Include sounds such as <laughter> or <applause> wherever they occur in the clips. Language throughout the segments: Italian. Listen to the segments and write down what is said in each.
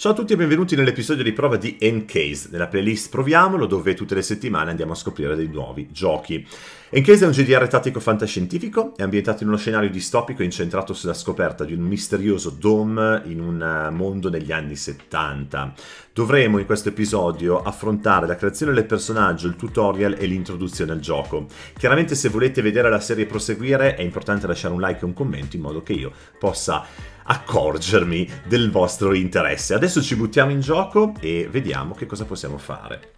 Ciao a tutti e benvenuti nell'episodio di prova di Encase, nella playlist Proviamolo dove tutte le settimane andiamo a scoprire dei nuovi giochi. Encase è un GDR tattico fantascientifico, è ambientato in uno scenario distopico incentrato sulla scoperta di un misterioso dome in un eh, mondo negli anni 70. Dovremo in questo episodio affrontare la creazione del personaggio, il tutorial e l'introduzione al gioco. Chiaramente se volete vedere la serie proseguire è importante lasciare un like e un commento in modo che io possa accorgermi del vostro interesse. Adesso ci buttiamo in gioco e vediamo che cosa possiamo fare.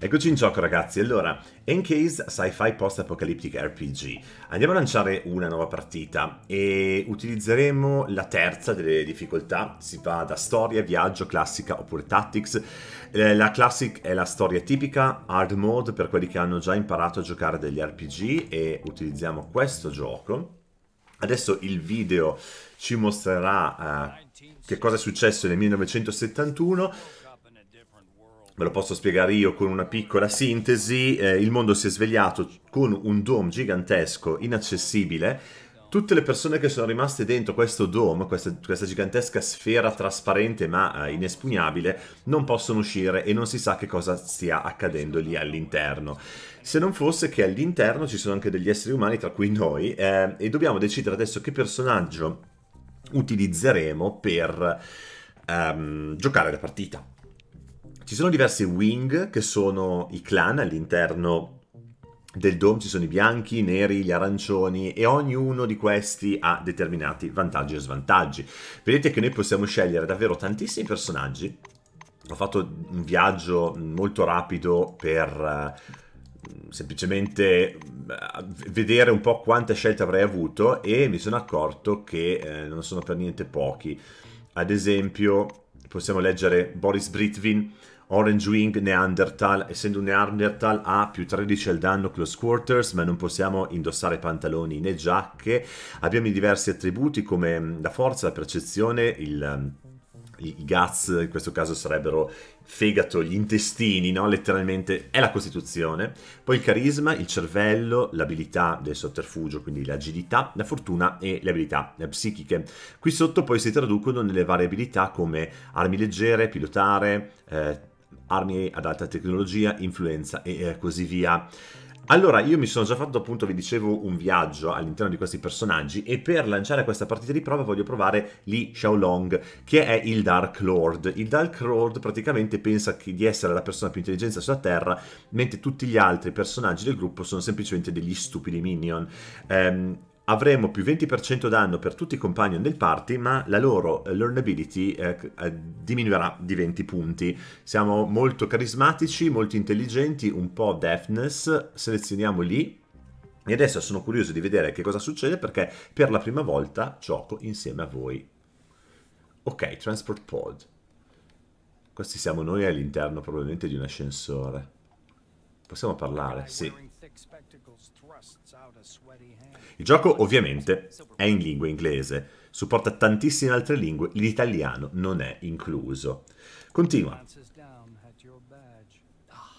Eccoci in gioco ragazzi, allora, Encase Sci-Fi Post-Apocalyptic RPG. Andiamo a lanciare una nuova partita e utilizzeremo la terza delle difficoltà, si va da storia, viaggio, classica oppure tactics. Eh, la classic è la storia tipica, hard mode per quelli che hanno già imparato a giocare degli RPG e utilizziamo questo gioco. Adesso il video ci mostrerà eh, che cosa è successo nel 1971. Ve lo posso spiegare io con una piccola sintesi. Eh, il mondo si è svegliato con un dome gigantesco, inaccessibile, tutte le persone che sono rimaste dentro questo dome, questa, questa gigantesca sfera trasparente ma eh, inespugnabile, non possono uscire e non si sa che cosa stia accadendo lì all'interno. Se non fosse che all'interno ci sono anche degli esseri umani, tra cui noi, eh, e dobbiamo decidere adesso che personaggio utilizzeremo per ehm, giocare la partita. Ci sono diversi wing che sono i clan all'interno del DOM ci sono i bianchi, i neri, gli arancioni e ognuno di questi ha determinati vantaggi e svantaggi. Vedete che noi possiamo scegliere davvero tantissimi personaggi. Ho fatto un viaggio molto rapido per eh, semplicemente eh, vedere un po' quante scelte avrei avuto e mi sono accorto che eh, non sono per niente pochi. Ad esempio possiamo leggere Boris Britvin, Orange Wing Neanderthal, essendo un Neanderthal ha più 13 al danno close quarters, ma non possiamo indossare pantaloni né giacche. Abbiamo i diversi attributi come mm, la forza, la percezione, il, mm, i guts, in questo caso sarebbero fegato, gli intestini, no? letteralmente è la costituzione, poi il carisma, il cervello, l'abilità del sotterfugio, quindi l'agilità, la fortuna e le abilità eh, psichiche. Qui sotto poi si traducono nelle varie abilità come armi leggere, pilotare, eh, armi ad alta tecnologia, influenza e eh, così via. Allora, io mi sono già fatto appunto, vi dicevo, un viaggio all'interno di questi personaggi e per lanciare questa partita di prova voglio provare Li Xiaolong, che è il Dark Lord. Il Dark Lord praticamente pensa di essere la persona più intelligente sulla Terra, mentre tutti gli altri personaggi del gruppo sono semplicemente degli stupidi minion. Ehm, avremo più 20% danno per tutti i companion del party, ma la loro eh, learnability eh, eh, diminuirà di 20 punti. Siamo molto carismatici, molto intelligenti, un po' deafness, selezioniamo lì. E adesso sono curioso di vedere che cosa succede perché per la prima volta gioco insieme a voi. Ok, Transport Pod. Questi siamo noi all'interno probabilmente di un ascensore. Possiamo parlare? Sì. Il gioco ovviamente è in lingua inglese, supporta tantissime altre lingue, l'italiano non è incluso. Continua. Ah,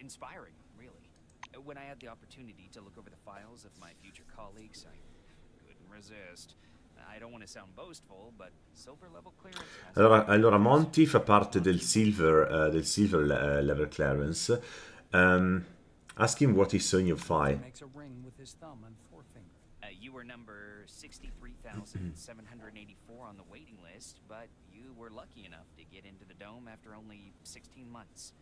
inspiring, really. When I had the opportunity to look over the files of my future colleagues, I couldn't resist. Allora, allora, Monty fa parte del Silver, uh, del silver uh, Level Clearance. Um, ask him what his sogno fai. Uh, you were number 63,784 on the waiting list, but you were lucky enough to get into the dome after only 16 months.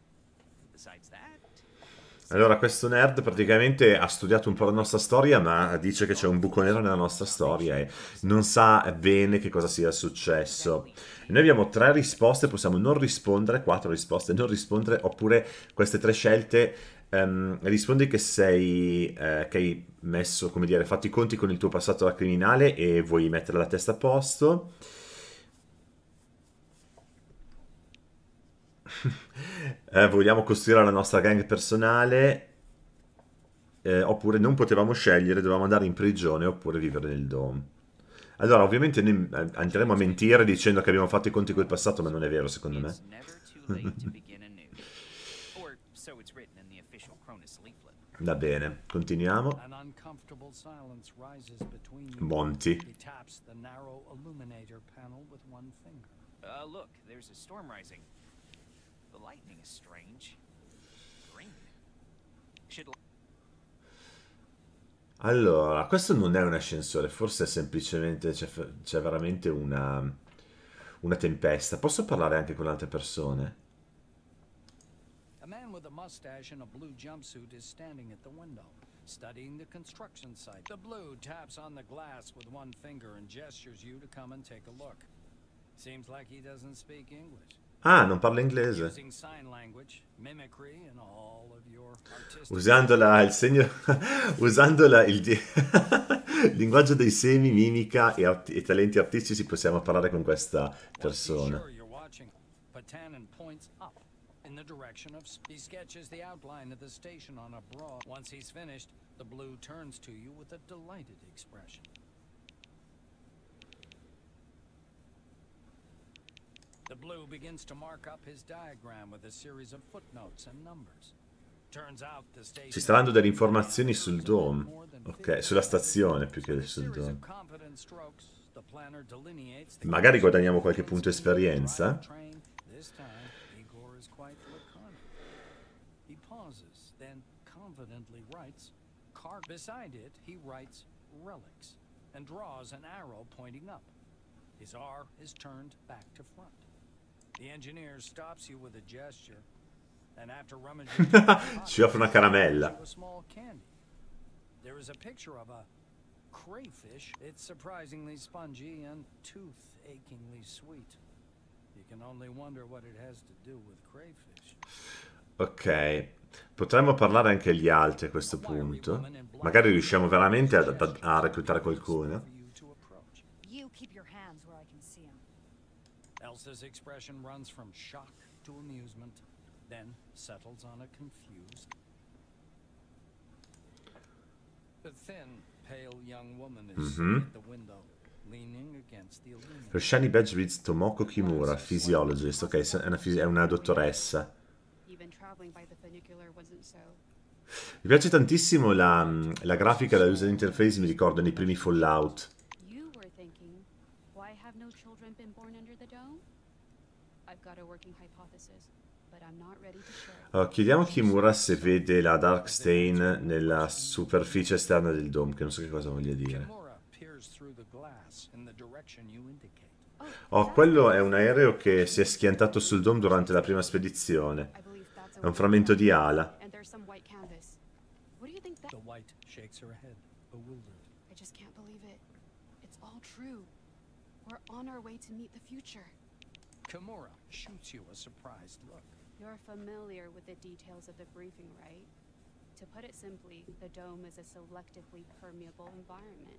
Allora, questo nerd praticamente ha studiato un po' la nostra storia, ma dice che c'è un buco nero nella nostra storia e non sa bene che cosa sia successo. Noi abbiamo tre risposte, possiamo non rispondere, quattro risposte, non rispondere, oppure queste tre scelte Um, rispondi che sei eh, che hai messo, come dire, fatti i conti con il tuo passato da criminale e vuoi mettere la testa a posto. <laughs> eh, vogliamo costruire la nostra gang personale eh, oppure non potevamo scegliere, dovevamo andare in prigione oppure vivere nel dom. Allora, ovviamente noi eh, andremo a mentire dicendo che abbiamo fatto i conti col passato, ma non è vero, secondo me. Va bene, continuiamo. Monti. Uh, look, there's a storm rising. The lightning is strange. Green. Should... Allora, questo non è un ascensore, forse è semplicemente c'è veramente una, una tempesta. Posso parlare anche con altre persone? A man with a mustache and a blue jumpsuit is standing at the window, studying the construction site. The blue taps on the glass with one finger and gestures you to come and take a look. Seems like he doesn't speak English. Ah, non parla inglese. Usandola il segno, <laughs> usandola il, il <laughs> linguaggio dei semi, mimica e, e talenti artistici possiamo parlare con questa persona. Ok, The blue begins to mark up his diagram with a series of footnotes and numbers. Ci sta dando delle informazioni sul dome. Ok, sulla stazione più che sul dome. Magari guadagniamo qualche punto esperienza. Beside it, he writes relics and draws an arrow pointing up. His R is turned back to front. The stops you with a gesture. And after rummaging <laughs> ci offre una caramella. There is a picture of a crayfish. It's surprisingly spongy and tooth achingly sweet. You can only wonder what it has to do with crayfish. Ok, potremmo parlare anche agli altri a questo punto. Magari riusciamo veramente a, a, a reclutare qualcuno. Elsa's expression runs from shock to amusement, then settles on a confused. The thin, pale young woman is mm -hmm. at the window. Roshani Badge reads Tomoko Kimura, physiologist. Ok, è una, è una dottoressa. Mi piace tantissimo la, la grafica della user interface, mi ricordo nei primi Fallout haven't been born under the dome? I've got a working hypothesis. Allora, chiediamo a Kimura se vede la dark stain nella superficie esterna del dome, che non so che cosa voglia dire. Oh, oh, quello è un aereo che si è schiantato sul dome durante la prima spedizione. È un frammento di ala. The white shakes her head, bewildered. I just can't believe it. It's all true. We're on our way to meet the future. Kimura shoots you a surprised look. You're familiar with the details of the briefing, right? To put it simply, the dome is a selectively permeable environment.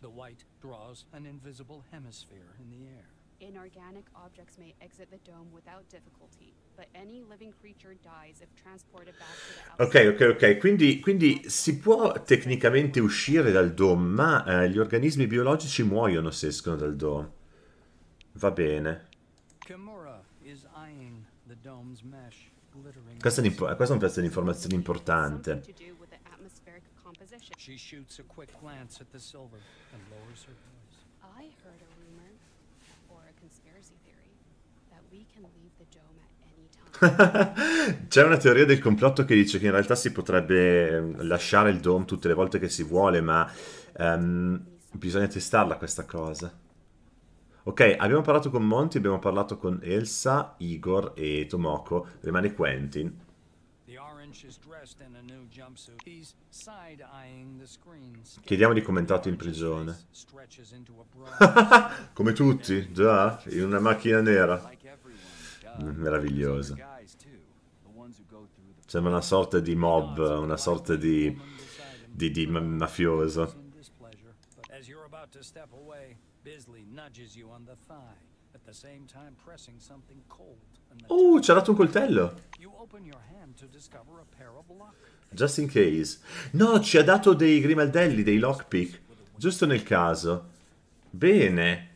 The white draws an invisible hemisphere in the air. Inorganic objects may exit the dome without difficulty, but any living creature dies if transported back to the outside. Ok, ok, ok. Quindi, quindi si può tecnicamente uscire dal dome, ma eh, gli organismi biologici muoiono se escono dal dome. Va bene. Questa è, questa è un pezzo di informazione importante. She shoots a quick glance at the silver and lowers her voice. I heard a <laughs> C'è una teoria del complotto che dice che in realtà si potrebbe ehm, lasciare il dom tutte le volte che si vuole, ma um, bisogna testarla questa cosa. Ok, abbiamo parlato con Monty, abbiamo parlato con Elsa, Igor e Tomoko, rimane Quentin. Chiediamo di commentato in prigione. <laughs> Come tutti, già, in una macchina nera meraviglioso. Sembra una sorta di mob, una sorta di, di, di mafioso. Oh, ci ha dato un coltello. Just in case. No, ci ha dato dei grimaldelli, dei lockpick. Giusto nel caso. Bene.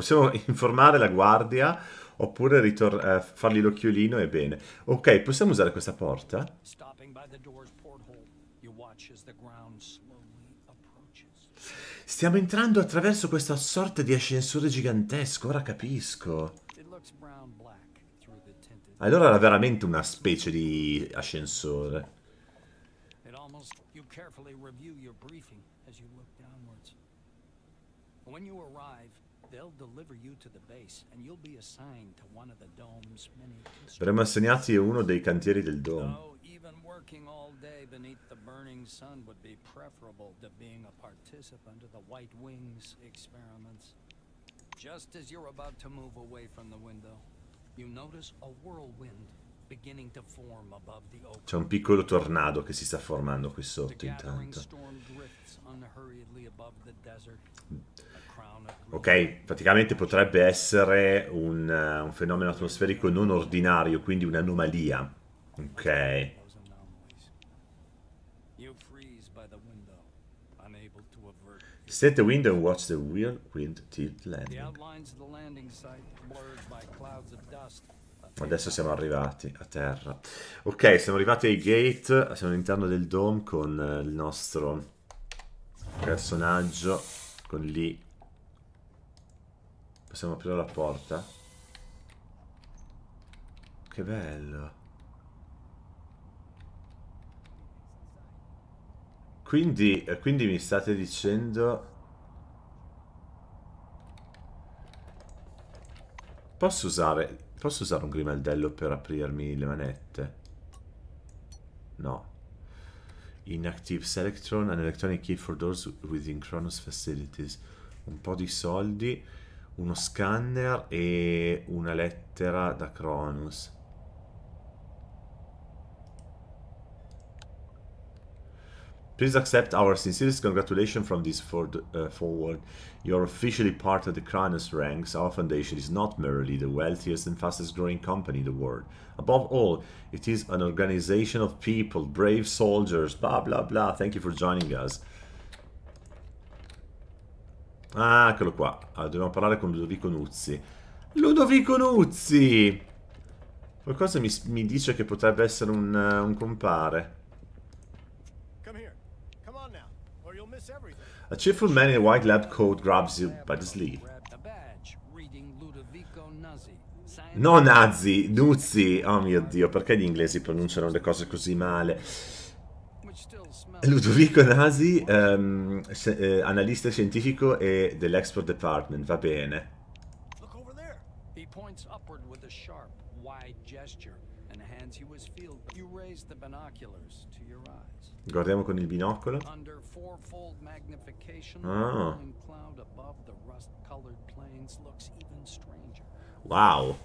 Possiamo <laughs> informare la guardia oppure eh, fargli l'occhiolino e bene. Ok, possiamo usare questa porta? Stiamo entrando attraverso questa sorta di ascensore gigantesco, ora capisco. Allora era veramente una specie di ascensore. You carefully review briefing as you Verremo assegnati a uno dei cantieri del Dome. working all day beneath the burning sun would be preferable to being a participant of the White Wings experiments. Just as you're about to move away from the window, you notice a whirlwind c'è un piccolo tornado che si sta formando qui sotto intanto. Ok, praticamente potrebbe essere un, uh, un fenomeno atmosferico non ordinario, quindi un'anomalia. Ok. Set the window and watch the wheel wind tilt landing. The outlines of the landing site blurred by clouds of dust Adesso siamo arrivati a terra. Ok, siamo arrivati ai gate, siamo all'interno del dome con eh, il nostro personaggio, con lì. Possiamo aprire la porta? Che bello. Quindi, eh, quindi mi state dicendo... Posso usare Posso usare un grimaldello per aprirmi le manette? No. Inactive Selectron, an electronic key for doors within Kronos facilities. Un po' di soldi, uno scanner e una lettera da Kronos. Please accept our sincerest congratulations from this forward, uh, forward. You're officially part of the Kronos ranks. Our foundation is not merely the wealthiest and fastest growing company in the world. Above all, it is an organization of people, brave soldiers, blah blah blah. Thank you for joining us. Ah, eccolo qua. Allora, ah, dobbiamo parlare con Ludovico Nuzzi. Ludovico Nuzzi! Qualcosa mi, mi dice che potrebbe essere un, uh, un compare. A cheerful man in a white lab coat grabs you by the sleeve. No Nazi, Nuzzi. Oh mio Dio, perché gli inglesi pronunciano le cose così male? Ludovico Nazi, um, ehm, eh, analista scientifico e dell'Export Department, va bene. Guarda He Guardiamo con il binocolo. Ah. Wow.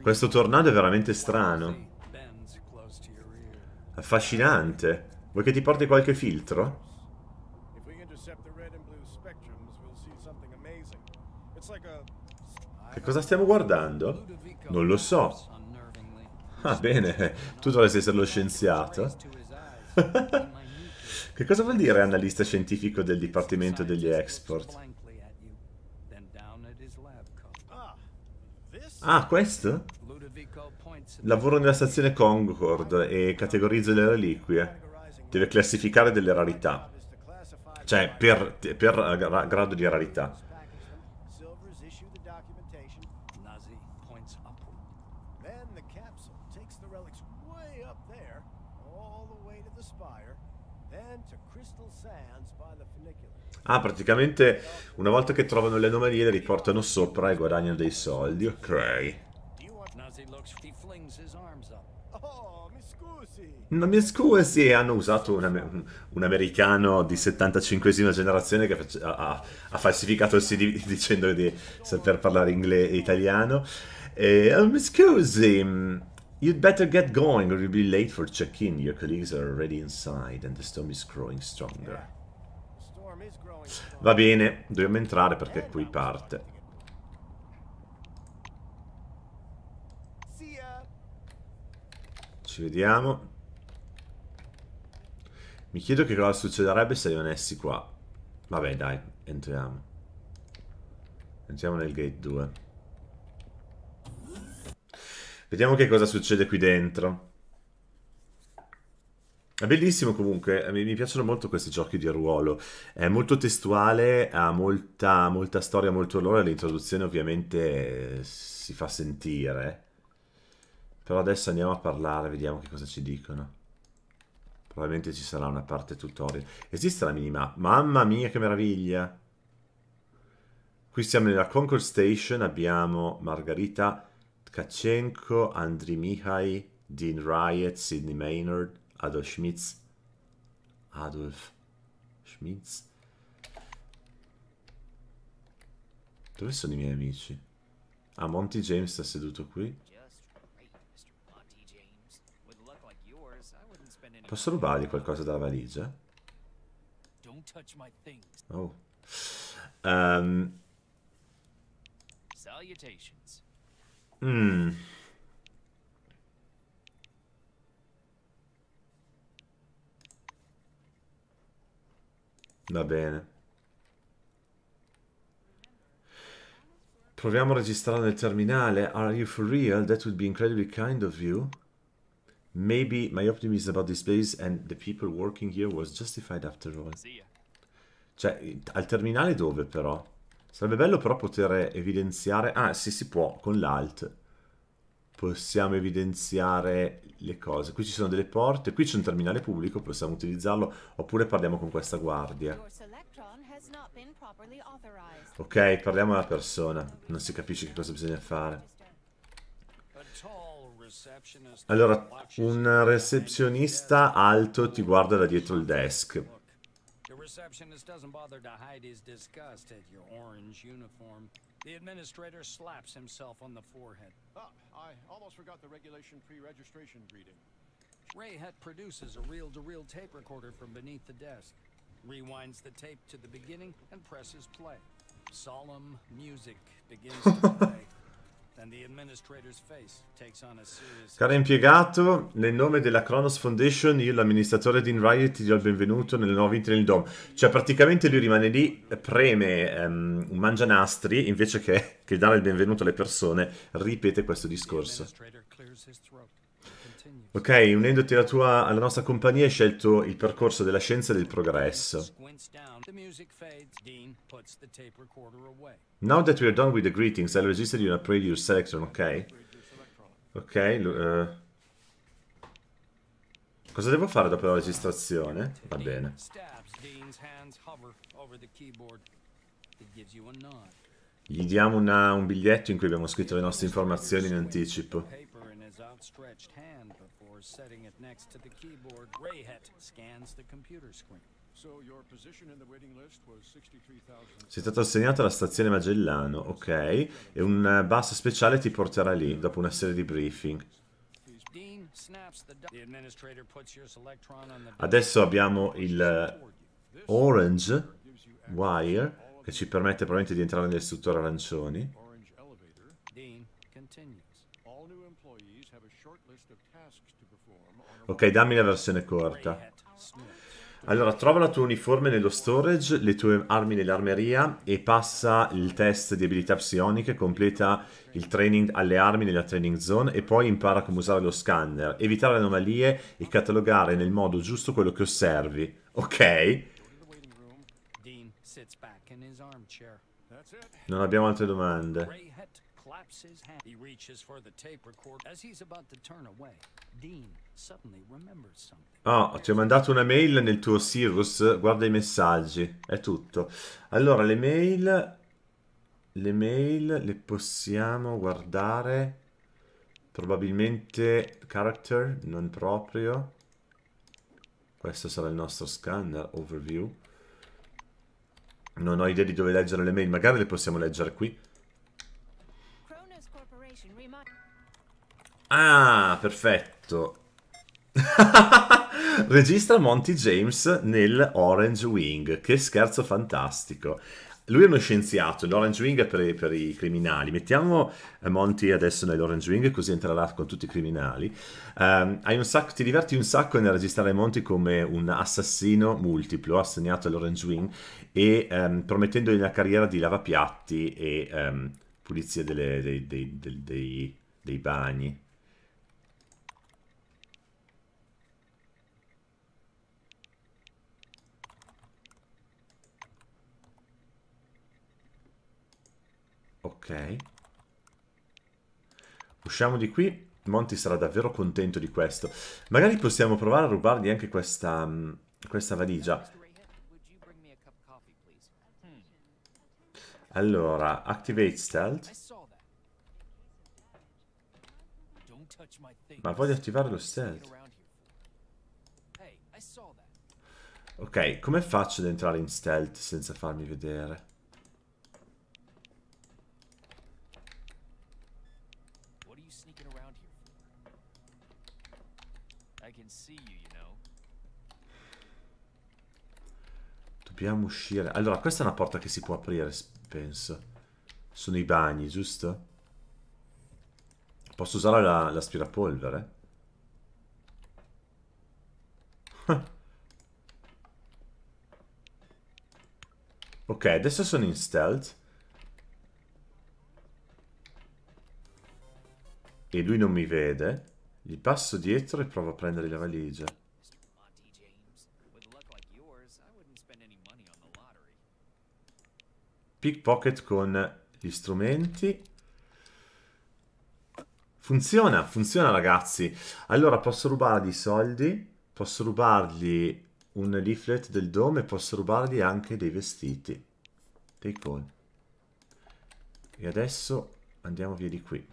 Questo tornado è veramente strano. Affascinante. Vuoi che ti porti qualche filtro? Che cosa stiamo guardando? Non lo so. Ah, bene, tu dovresti essere lo scienziato. <laughs> che cosa vuol dire analista scientifico del Dipartimento degli Export? Ah, questo? Lavoro nella stazione Concord e categorizzo le reliquie. Deve classificare delle rarità. Cioè, per, per eh, grado di rarità. Ah, praticamente una volta che trovano le anomalie le riportano sopra e guadagnano dei soldi, ok. No, mi scusi, hanno usato un, un americano di 75esima generazione che ha, ha, falsificato il CD <laughs> dicendo di saper parlare inglese e italiano. E, eh, oh, mi scusi, You'd better get going or you'll be late for check-in. Your colleagues are already inside and the storm is growing stronger. Va bene, dobbiamo entrare perché qui parte. Ci vediamo. Mi chiedo che cosa succederebbe se rimanessi qua. Vabbè, dai, entriamo. Entriamo nel gate 2. Vediamo che cosa succede qui dentro. È bellissimo comunque, mi, piacciono molto questi giochi di ruolo. È molto testuale, ha molta, molta storia, molto lore. L'introduzione ovviamente eh, si fa sentire. Però adesso andiamo a parlare, vediamo che cosa ci dicono. Probabilmente ci sarà una parte tutorial. Esiste la minimap? Mamma mia che meraviglia! Qui siamo nella Concord Station, abbiamo Margarita Tkachenko, Andriy Mihai, Dean Riot, Sidney Maynard, Adolf Schmitz, Adolf Schmitz. Dove sono i miei amici? Ah, Monty James sta seduto qui. Posso rubargli qualcosa dalla valigia? Oh. Um. Salutations. Mm. Va bene. Proviamo a registrare nel terminale. Are you for real? That would be incredibly kind of you. Maybe my optimism about this place and the people working here was justified after all. Cioè, al terminale dove però? Sarebbe bello però poter evidenziare... Ah, sì, si può, con l'alt. Possiamo evidenziare le cose. Qui ci sono delle porte, qui c'è un terminale pubblico, possiamo utilizzarlo, oppure parliamo con questa guardia. Ok, parliamo alla persona. Non si capisce che cosa bisogna fare. Allora, un recepzionista alto ti guarda da dietro il desk receptionist doesn't bother to hide his disgust at your orange uniform. The administrator slaps himself on the forehead. Ah, I almost forgot the regulation pre-registration greeting. Ray Hett produces a reel-to-reel -reel tape recorder from beneath the desk, rewinds the tape to the beginning, and presses play. Solemn music begins to <laughs> play. Caro impiegato, nel nome della Kronos Foundation, io l'amministratore di Inriot ti do il benvenuto nelle nuove Intel Dome. Cioè praticamente lui rimane lì, preme um, un mangianastri, invece che, che dare il benvenuto alle persone, ripete questo discorso. Ok, unendoti alla, tua, alla nostra compagnia hai scelto il percorso della scienza e del progresso. Now that we are done with the greetings, I'll register you in a previous selection, ok? Ok, uh, Cosa devo fare dopo la registrazione? Va bene. Gli diamo una, un biglietto in cui abbiamo scritto le nostre informazioni in anticipo outstretched hand before setting it next to the keyboard. Rayhet scans the computer screen. Sei stato assegnato alla stazione Magellano, ok, e un eh, bus speciale ti porterà lì dopo una serie di briefing. Adesso abbiamo il eh, Orange Wire che ci permette probabilmente di entrare nel strutture arancioni. Dean, Ok, dammi la versione corta. Allora, trova la tua uniforme nello storage, le tue armi nell'armeria e passa il test di abilità psioniche, completa il training alle armi nella training zone e poi impara come usare lo scanner, evitare anomalie e catalogare nel modo giusto quello che osservi. Ok. Non abbiamo altre domande claps his hand. He reaches for the tape recorder. As he's about to turn away, Dean suddenly remembers something. Oh, ti ho mandato una mail nel tuo Sirus, guarda i messaggi, è tutto. Allora, le mail, le mail le possiamo guardare, probabilmente character, non proprio. Questo sarà il nostro scanner, overview. Non ho idea di dove leggere le mail, magari le possiamo leggere qui. Ah, perfetto. <laughs> Regista Monty James nel Orange Wing. Che scherzo fantastico. Lui è uno scienziato, l'Orange Wing è per i, per i, criminali. Mettiamo eh, Monty adesso nell'Orange Wing così entrerà con tutti i criminali. Um, sacco, ti diverti un sacco nel registrare Monty come un assassino multiplo assegnato all'Orange Wing e um, promettendogli una carriera di lavapiatti e um, ehm, pulizia delle, dei, dei, dei, dei bagni. Ok. Usciamo di qui. Monty sarà davvero contento di questo. Magari possiamo provare a rubargli anche questa, mm, questa valigia. Allora, activate stealth. Ma voglio attivare lo stealth. Ok, come faccio ad entrare in stealth senza farmi vedere? Dobbiamo uscire. Allora, questa è una porta che si può aprire, penso. Sono i bagni, giusto? Posso usare l'aspirapolvere? La <laughs> ok, adesso sono in stealth. E lui non mi vede. Gli passo dietro e provo a prendere la valigia. pickpocket con gli strumenti. Funziona, funziona ragazzi. Allora posso rubargli i soldi, posso rubargli un leaflet del dome e posso rubargli anche dei vestiti. Dei call. E adesso andiamo via di qui.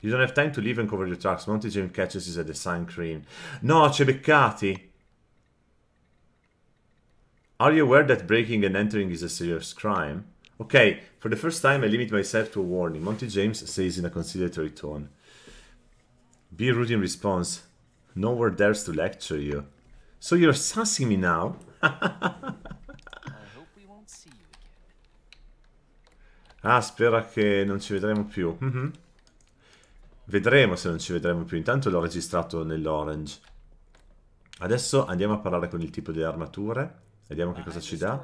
You don't have time to leave and cover your tracks. Monty Jim catches is at the sun cream. No, ci beccati! Are you aware that breaking and entering is a serious crime? Okay, for the first time I limit myself to a warning. Monty James says in a conciliatory tone. Be rude in response. No one dares to lecture you. So you're sassing me now? <laughs> ah, spera che non ci vedremo più. Mm -hmm. Vedremo se non ci vedremo più. Intanto l'ho registrato nell'orange. Adesso andiamo a parlare con il tipo delle armature. Vediamo che cosa ci dà.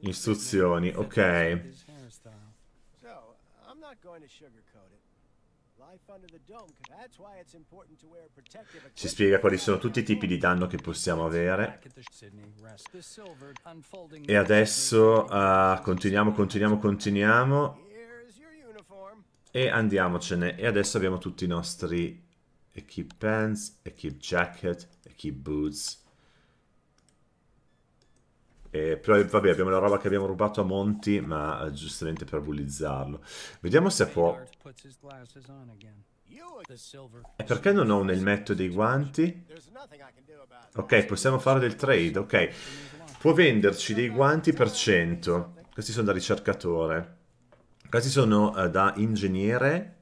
Istruzioni, ok. Ci spiega quali sono tutti i tipi di danno che possiamo avere. E adesso uh, continuiamo, continuiamo, continuiamo. E andiamocene. E adesso abbiamo tutti i nostri equip pants, equip jacket, equip boots. Eh, però vabbè, abbiamo la roba che abbiamo rubato a Monti, ma eh, giustamente per bullizzarlo. Vediamo se può... E perché non ho un elmetto dei guanti? Ok, possiamo fare del trade, ok. Può venderci dei guanti per 100. Questi sono da ricercatore. Questi sono uh, da ingegnere.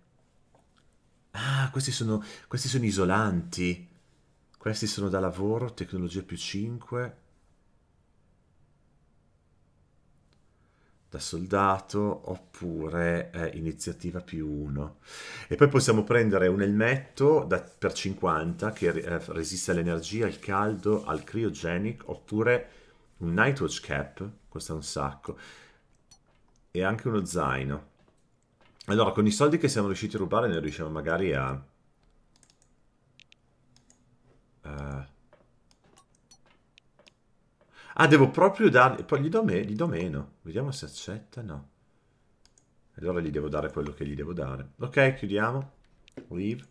Ah, questi sono, questi sono isolanti. Questi sono da lavoro, tecnologia più 5. da soldato oppure eh, iniziativa più 1 e poi possiamo prendere un elmetto da, per 50 che eh, resiste all'energia, al caldo, al cryogenic oppure un Nightwatch watch cap costa un sacco e anche uno zaino. Allora, con i soldi che siamo riusciti a rubare ne riusciamo magari a... Uh... Ah, devo proprio dargli... Poi gli do, me... gli do meno. Vediamo se accetta, no. Allora gli devo dare quello che gli devo dare. Ok, chiudiamo. Leave.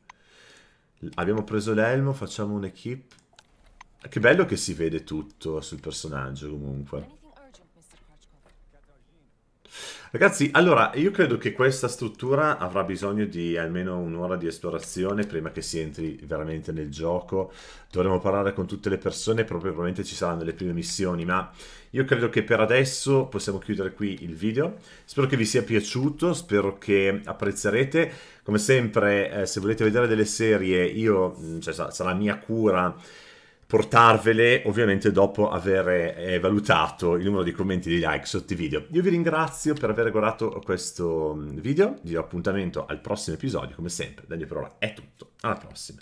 Abbiamo preso l'elmo, facciamo un'equipe. Che bello che si vede tutto sul personaggio, comunque. Ragazzi, allora, io credo che questa struttura avrà bisogno di almeno un'ora di esplorazione prima che si entri veramente nel gioco. Dovremo parlare con tutte le persone, probabilmente ci saranno le prime missioni, ma io credo che per adesso possiamo chiudere qui il video. Spero che vi sia piaciuto, spero che apprezzerete. Come sempre, eh, se volete vedere delle serie, io, mm, cioè, sarà mia cura portarvele ovviamente dopo aver eh, valutato il numero di commenti e di like sotto i video. Io vi ringrazio per aver guardato questo mm, video, vi do appuntamento al prossimo episodio, come sempre, da mia parola è tutto, alla prossima.